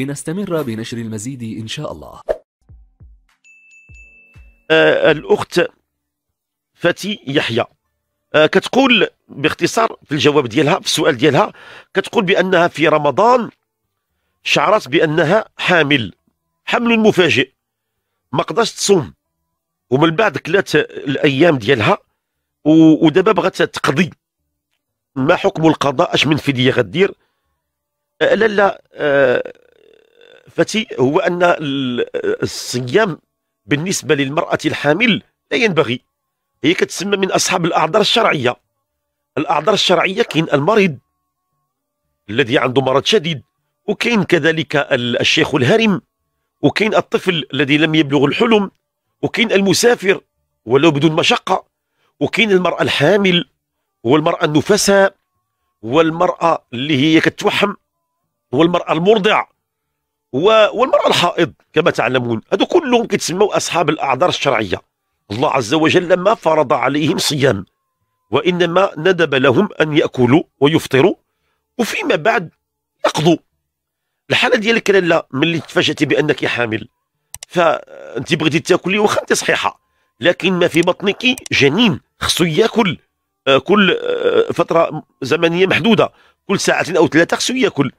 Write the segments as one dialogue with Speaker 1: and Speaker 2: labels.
Speaker 1: لنستمر بنشر المزيد إن شاء الله آه الأخت فتي يحيى آه كتقول باختصار في الجواب ديالها في السؤال ديالها كتقول بأنها في رمضان شعرت بأنها حامل حمل مفاجئ ما قدرتش تصوم ومن بعد كلات الأيام ديالها ودابا بغات تقضي ما حكم القضاء اش من فديه غدير آه، لا لا آه، فتي هو ان الصيام بالنسبه للمراه الحامل لا ينبغي هي كتسمى من اصحاب الاعذار الشرعيه الاعذار الشرعيه كاين المريض الذي عنده مرض شديد وكاين كذلك الشيخ الهرم وكاين الطفل الذي لم يبلغ الحلم وكاين المسافر ولو بدون مشقه وكاين المراه الحامل والمراه النفساء والمراه اللي هي كتوحم والمراه المرضع والمرأة الحائض كما تعلمون هذو كلهم كيتسموا أصحاب الأعذار الشرعية الله عز وجل ما فرض عليهم صيام وإنما ندب لهم أن يأكلوا ويفطروا وفيما بعد يقضوا الحالة ديالك لا ملي تفاجأتي بأنك حامل فأنت بغيتي تاكلي وخا أنت صحيحة لكن ما في بطنك جنين خصو ياكل آه، كل آه، فترة زمنية محدودة كل ساعة أو ثلاثة خصو ياكل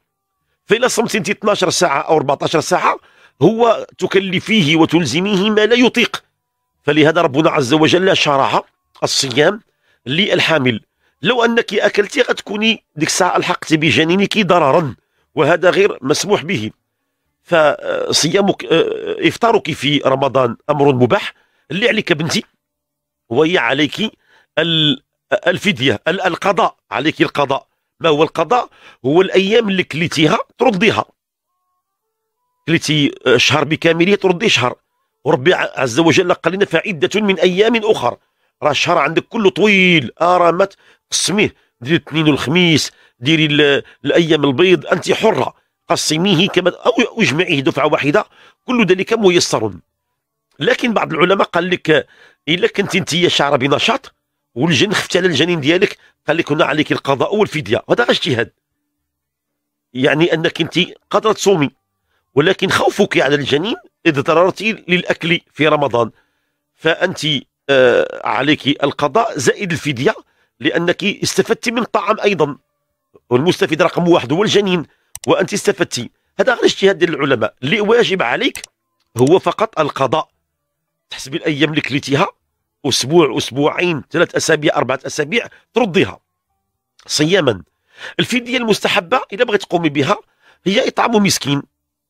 Speaker 1: فإذا صمت أنت 12 ساعة أو 14 ساعة هو تكلفيه وتلزميه ما لا يطيق فلهذا ربنا عز وجل شرع الصيام للحامل لو أنك أكلتي غتكوني ديك الساعة ألحقت بجنينك ضررا وهذا غير مسموح به فصيامك آه، إفطارك في رمضان أمر مباح اللي عليك بنتي وهي عليك الفدية القضاء عليك القضاء ما هو القضاء هو الايام اللي كليتيها ترديها كليتي آه، شهر بكامله تردي شهر وربي عز وجل قال لنا فعده من ايام اخر راه الشهر عندك كله طويل ارامت آه، قسميه ديري الاثنين والخميس ديري الايام البيض انت حره قسميه كما او اجمعيه دفعه واحده كل ذلك ميسر لكن بعض العلماء قال لك الا كنت انت شعره بنشاط والجن خفت على الجنين ديالك قال لك هنا عليك القضاء والفديه هذا اجتهاد يعني انك انت قادرة تصومي ولكن خوفك على الجنين إذا اضطررت للاكل في رمضان فانت آه عليك القضاء زائد الفديه لانك استفدت من الطعام ايضا والمستفيد رقم واحد هو الجنين وانت استفدتي هذا غير اجتهاد العلماء اللي واجب عليك هو فقط القضاء تحسبي الايام اللي كليتيها اسبوع اسبوعين ثلاث اسابيع اربعه اسابيع ترضيها صياما الفديه المستحبه اذا بغيت تقومي بها هي اطعام مسكين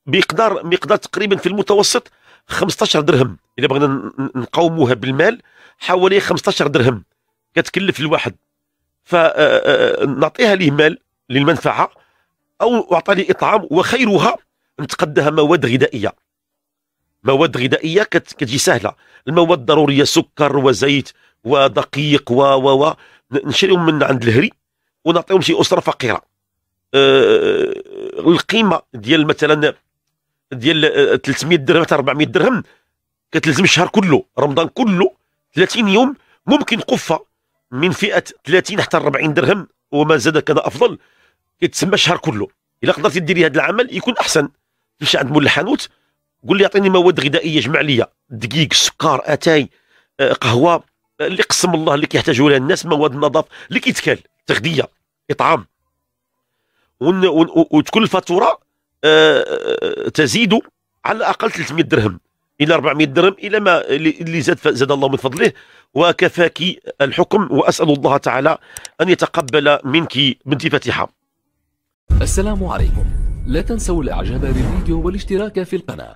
Speaker 1: بمقدار مقدار تقريبا في المتوسط 15 درهم اذا بغينا نقوموها بالمال حوالي 15 درهم كتكلف الواحد فنعطيها آه، آه، آه، ليه مال للمنفعه او اعطى لي اطعام وخيرها نتقدها مواد غذائيه مواد غذائيه كتجي سهله المواد الضروريه سكر وزيت ودقيق و و و نشريهم من عند الهري ونعطيهم شي اسره فقيره أه القيمه ديال مثلا ديال 300 آه، درهم حتى 400 درهم كتلزم الشهر كله رمضان كله 30 يوم ممكن قفه من فئه 30 حتى 40 درهم وما زاد كذا افضل كيتسمى الشهر كله الا قدرتي ديري هذا العمل يكون احسن تمشي عند مول الحانوت قول لي اعطيني مواد غذائيه جمع لي دقيق سكر اتاي آه، قهوه آه، اللي قسم الله اللي كيحتاجوا لها الناس مواد النظافه اللي كيتكال تغذيه اطعام وتكون الفاتوره آه، تزيد على الاقل 300 درهم الى 400 درهم الى ما اللي زاد زاد الله من فضله وكفاك الحكم واسال الله تعالى ان يتقبل منك بنتي فاتحه. السلام عليكم، لا تنسوا الاعجاب بالفيديو والاشتراك في القناه.